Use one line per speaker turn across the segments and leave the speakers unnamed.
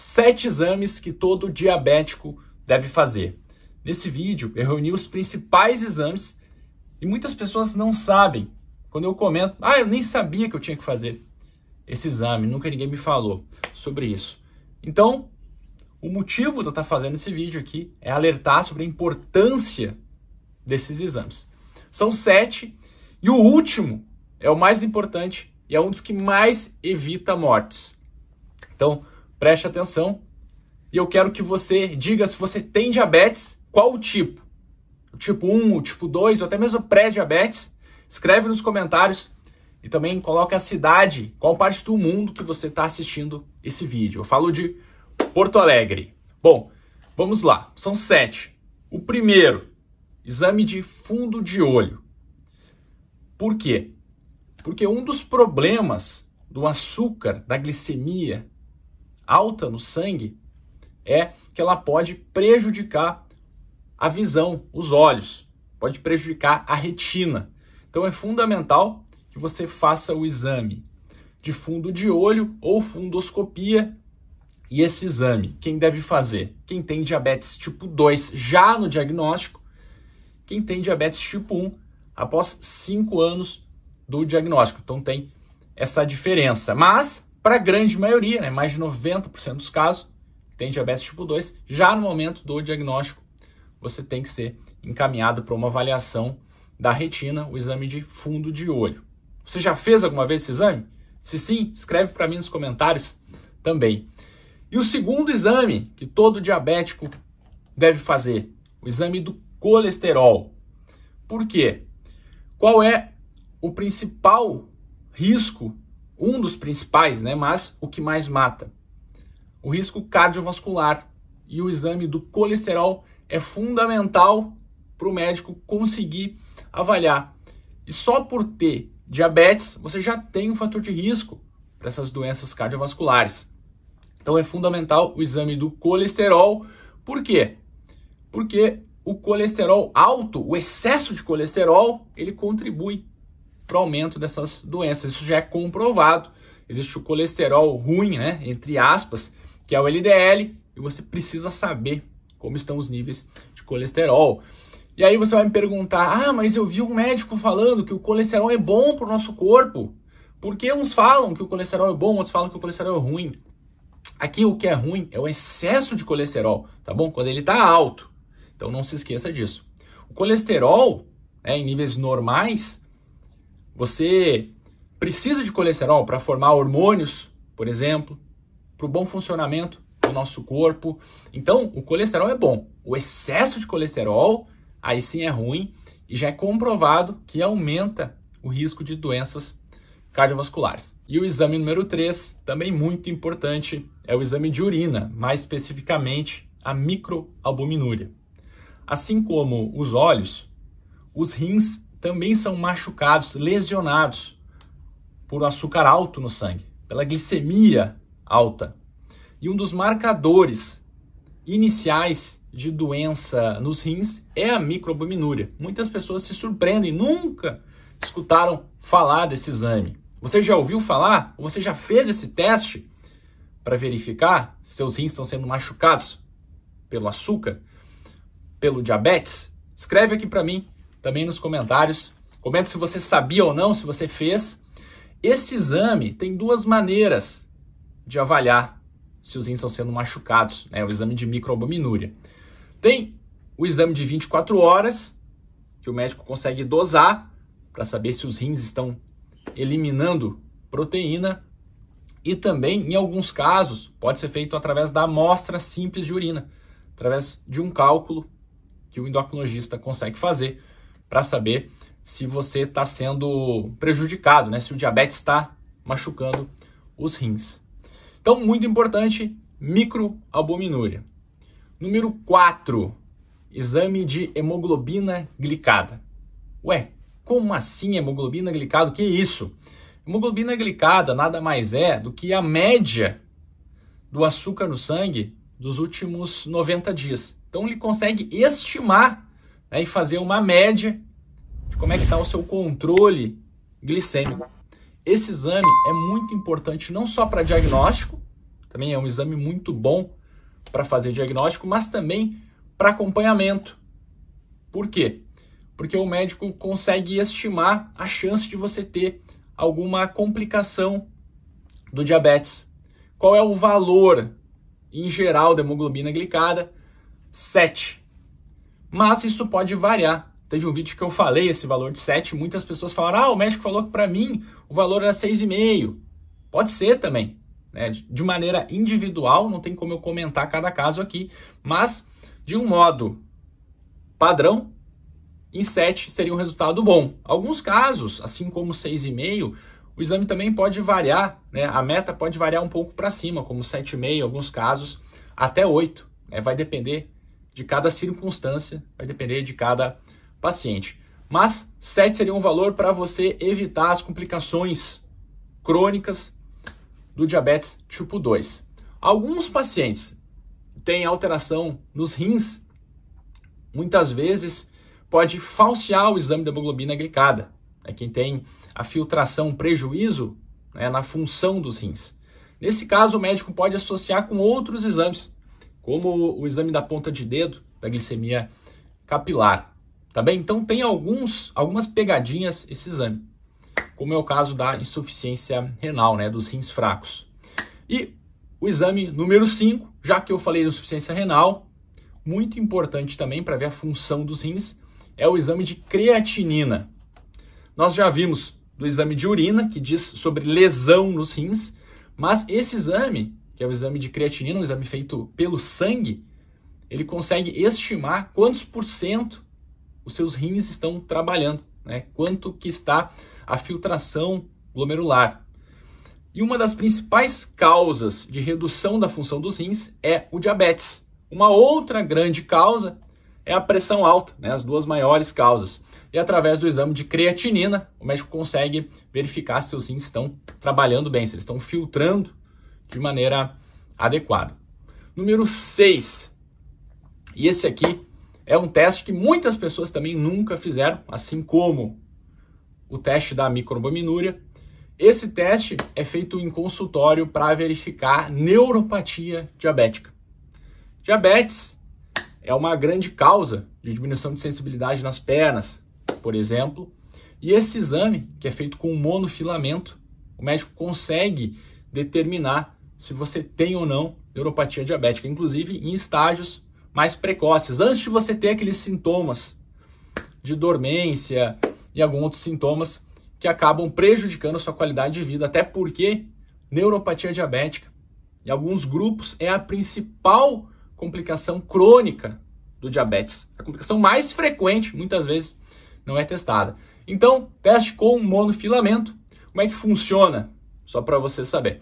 sete exames que todo diabético deve fazer. Nesse vídeo, eu reuni os principais exames e muitas pessoas não sabem. Quando eu comento, ah, eu nem sabia que eu tinha que fazer esse exame, nunca ninguém me falou sobre isso. Então, o motivo de eu estar fazendo esse vídeo aqui é alertar sobre a importância desses exames. São sete e o último é o mais importante e é um dos que mais evita mortes. Então, Preste atenção. E eu quero que você diga se você tem diabetes, qual o tipo. O tipo 1, o tipo 2, ou até mesmo pré-diabetes. Escreve nos comentários e também coloca a cidade, qual parte do mundo que você está assistindo esse vídeo. Eu falo de Porto Alegre. Bom, vamos lá. São sete. O primeiro, exame de fundo de olho. Por quê? Porque um dos problemas do açúcar, da glicemia, alta no sangue é que ela pode prejudicar a visão, os olhos, pode prejudicar a retina. Então é fundamental que você faça o exame de fundo de olho ou fundoscopia. E esse exame, quem deve fazer? Quem tem diabetes tipo 2 já no diagnóstico, quem tem diabetes tipo 1 após 5 anos do diagnóstico. Então tem essa diferença. Mas para a grande maioria, né, mais de 90% dos casos, tem diabetes tipo 2, já no momento do diagnóstico, você tem que ser encaminhado para uma avaliação da retina, o exame de fundo de olho. Você já fez alguma vez esse exame? Se sim, escreve para mim nos comentários também. E o segundo exame que todo diabético deve fazer, o exame do colesterol. Por quê? Qual é o principal risco um dos principais, né, mas o que mais mata. O risco cardiovascular e o exame do colesterol é fundamental para o médico conseguir avaliar. E só por ter diabetes, você já tem um fator de risco para essas doenças cardiovasculares. Então é fundamental o exame do colesterol. Por quê? Porque o colesterol alto, o excesso de colesterol, ele contribui para o aumento dessas doenças. Isso já é comprovado. Existe o colesterol ruim, né, entre aspas, que é o LDL, e você precisa saber como estão os níveis de colesterol. E aí você vai me perguntar: "Ah, mas eu vi um médico falando que o colesterol é bom para o nosso corpo. Por que uns falam que o colesterol é bom, outros falam que o colesterol é ruim?" Aqui o que é ruim é o excesso de colesterol, tá bom? Quando ele está alto. Então não se esqueça disso. O colesterol, né, em níveis normais, você precisa de colesterol para formar hormônios, por exemplo, para o bom funcionamento do nosso corpo. Então, o colesterol é bom. O excesso de colesterol, aí sim é ruim e já é comprovado que aumenta o risco de doenças cardiovasculares. E o exame número 3, também muito importante, é o exame de urina, mais especificamente a microalbuminúria. Assim como os olhos, os rins também são machucados, lesionados por açúcar alto no sangue, pela glicemia alta. E um dos marcadores iniciais de doença nos rins é a microalbuminúria. Muitas pessoas se surpreendem, nunca escutaram falar desse exame. Você já ouviu falar? você já fez esse teste para verificar se seus rins estão sendo machucados pelo açúcar, pelo diabetes? Escreve aqui para mim também nos comentários. Comenta se você sabia ou não, se você fez. Esse exame tem duas maneiras de avaliar se os rins estão sendo machucados, né? O exame de microalbuminúria. Tem o exame de 24 horas, que o médico consegue dosar para saber se os rins estão eliminando proteína. E também, em alguns casos, pode ser feito através da amostra simples de urina, através de um cálculo que o endocrinologista consegue fazer para saber se você está sendo prejudicado, né? Se o diabetes está machucando os rins. Então, muito importante, microalbuminúria. Número 4, exame de hemoglobina glicada. Ué, como assim hemoglobina glicada? O que é isso? Hemoglobina glicada nada mais é do que a média do açúcar no sangue dos últimos 90 dias. Então ele consegue estimar né, e fazer uma média de como é que está o seu controle glicêmico. Esse exame é muito importante não só para diagnóstico, também é um exame muito bom para fazer diagnóstico, mas também para acompanhamento. Por quê? Porque o médico consegue estimar a chance de você ter alguma complicação do diabetes. Qual é o valor em geral da hemoglobina glicada? 7 mas isso pode variar. Teve um vídeo que eu falei esse valor de 7, muitas pessoas falaram: "Ah, o médico falou que para mim o valor era 6,5". Pode ser também, né? De maneira individual, não tem como eu comentar cada caso aqui, mas de um modo padrão, em 7 seria um resultado bom. Alguns casos, assim como 6,5, o exame também pode variar, né? A meta pode variar um pouco para cima, como 7,5, alguns casos até 8. Né? Vai depender de cada circunstância, vai depender de cada paciente. Mas 7 seria um valor para você evitar as complicações crônicas do diabetes tipo 2. Alguns pacientes têm alteração nos rins, muitas vezes pode falsear o exame de hemoglobina glicada. É quem tem a filtração, prejuízo né, na função dos rins. Nesse caso, o médico pode associar com outros exames, como o exame da ponta de dedo da glicemia capilar, tá bem? Então tem alguns, algumas pegadinhas esse exame, como é o caso da insuficiência renal, né, dos rins fracos. E o exame número 5, já que eu falei de insuficiência renal, muito importante também para ver a função dos rins, é o exame de creatinina. Nós já vimos do exame de urina, que diz sobre lesão nos rins, mas esse exame que é o exame de creatinina, um exame feito pelo sangue, ele consegue estimar quantos por cento os seus rins estão trabalhando, né? quanto que está a filtração glomerular. E uma das principais causas de redução da função dos rins é o diabetes. Uma outra grande causa é a pressão alta, né? as duas maiores causas. E através do exame de creatinina, o médico consegue verificar se seus rins estão trabalhando bem, se eles estão filtrando de maneira adequada. Número 6. E esse aqui é um teste que muitas pessoas também nunca fizeram, assim como o teste da microalbuminúria. Esse teste é feito em consultório para verificar neuropatia diabética. Diabetes é uma grande causa de diminuição de sensibilidade nas pernas, por exemplo. E esse exame, que é feito com monofilamento, o médico consegue determinar se você tem ou não neuropatia diabética, inclusive em estágios mais precoces, antes de você ter aqueles sintomas de dormência e alguns outros sintomas que acabam prejudicando a sua qualidade de vida, até porque neuropatia diabética em alguns grupos é a principal complicação crônica do diabetes. A complicação mais frequente, muitas vezes, não é testada. Então, teste com monofilamento. Como é que funciona? Só para você saber.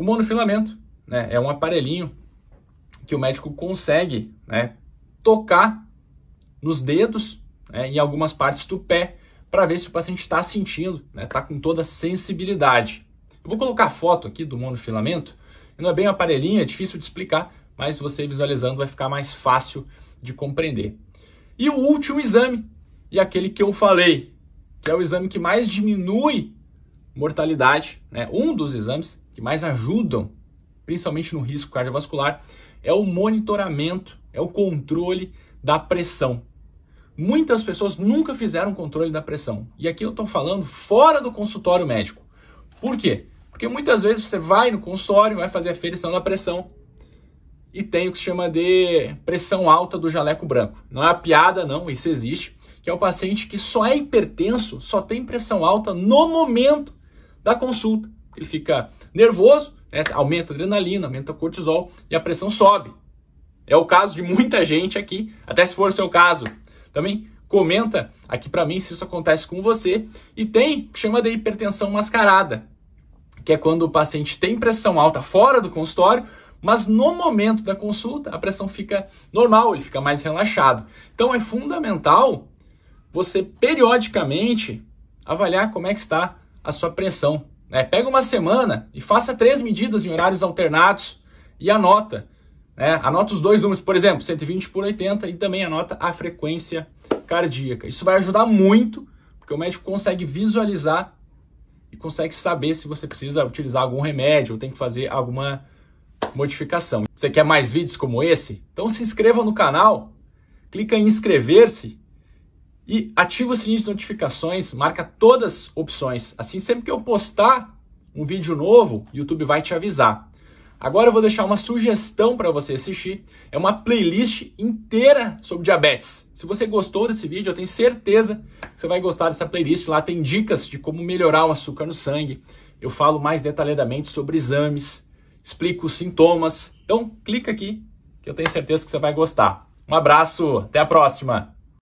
O monofilamento né, é um aparelhinho que o médico consegue né, tocar nos dedos, né, em algumas partes do pé, para ver se o paciente está sentindo, está né, com toda a sensibilidade. Eu vou colocar a foto aqui do monofilamento. Não é bem um aparelhinho, é difícil de explicar, mas você visualizando vai ficar mais fácil de compreender. E o último exame, e aquele que eu falei, que é o exame que mais diminui mortalidade, né? um dos exames, que mais ajudam, principalmente no risco cardiovascular, é o monitoramento, é o controle da pressão. Muitas pessoas nunca fizeram controle da pressão. E aqui eu estou falando fora do consultório médico. Por quê? Porque muitas vezes você vai no consultório, vai fazer a ferição da pressão e tem o que se chama de pressão alta do jaleco branco. Não é piada, não, isso existe. Que é o paciente que só é hipertenso, só tem pressão alta no momento da consulta. Ele fica nervoso, né? aumenta a adrenalina, aumenta o cortisol e a pressão sobe. É o caso de muita gente aqui, até se for o seu caso. Também comenta aqui para mim se isso acontece com você. E tem o que chama de hipertensão mascarada, que é quando o paciente tem pressão alta fora do consultório, mas no momento da consulta a pressão fica normal, ele fica mais relaxado. Então é fundamental você periodicamente avaliar como é que está a sua pressão. Né? Pega uma semana e faça três medidas em horários alternados e anota. Né? Anota os dois números, por exemplo, 120 por 80 e também anota a frequência cardíaca. Isso vai ajudar muito, porque o médico consegue visualizar e consegue saber se você precisa utilizar algum remédio ou tem que fazer alguma modificação. Você quer mais vídeos como esse? Então se inscreva no canal, clica em inscrever-se e ativa o sininho de notificações, marca todas as opções. Assim, sempre que eu postar um vídeo novo, o YouTube vai te avisar. Agora eu vou deixar uma sugestão para você assistir. É uma playlist inteira sobre diabetes. Se você gostou desse vídeo, eu tenho certeza que você vai gostar dessa playlist. Lá tem dicas de como melhorar o açúcar no sangue. Eu falo mais detalhadamente sobre exames, explico os sintomas. Então clica aqui que eu tenho certeza que você vai gostar. Um abraço, até a próxima!